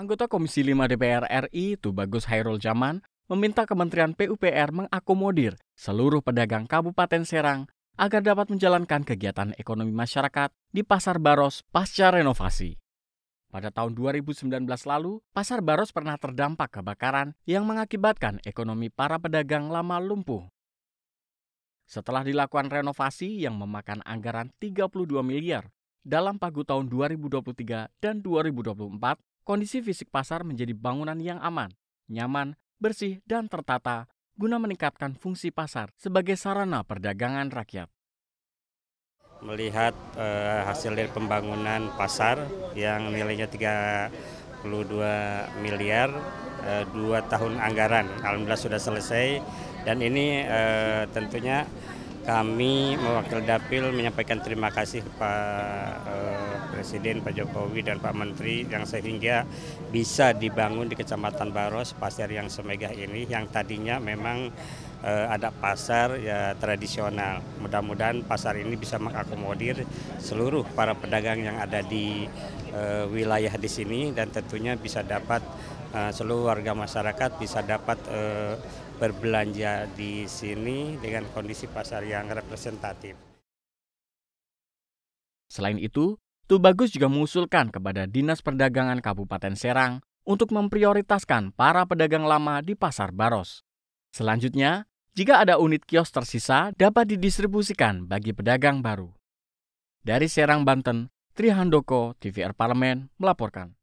Anggota Komisi 5 DPR RI Tubagus Hairul Jaman meminta Kementerian PUPR mengakomodir seluruh pedagang Kabupaten Serang agar dapat menjalankan kegiatan ekonomi masyarakat di Pasar Baros pasca renovasi. Pada tahun 2019 lalu, Pasar Baros pernah terdampak kebakaran yang mengakibatkan ekonomi para pedagang lama lumpuh. Setelah dilakukan renovasi yang memakan anggaran 32 miliar dalam pagu tahun 2023 dan 2024, Kondisi fisik pasar menjadi bangunan yang aman, nyaman, bersih, dan tertata guna meningkatkan fungsi pasar sebagai sarana perdagangan rakyat. Melihat eh, hasil dari pembangunan pasar yang nilainya 32 miliar, eh, dua tahun anggaran, alhamdulillah sudah selesai dan ini eh, tentunya kami mewakil dapil menyampaikan terima kasih Pak Presiden Pak Jokowi dan Pak Menteri yang sehingga bisa dibangun di Kecamatan Baros pasar yang semegah ini yang tadinya memang eh, ada pasar ya tradisional. Mudah-mudahan pasar ini bisa mengakomodir seluruh para pedagang yang ada di eh, wilayah di sini dan tentunya bisa dapat eh, seluruh warga masyarakat bisa dapat eh, berbelanja di sini dengan kondisi pasar yang representatif. Selain itu, Tubagus juga mengusulkan kepada Dinas Perdagangan Kabupaten Serang untuk memprioritaskan para pedagang lama di Pasar Baros. Selanjutnya, jika ada unit kios tersisa dapat didistribusikan bagi pedagang baru. Dari Serang, Banten, Trihandoko, TVR Parlemen melaporkan.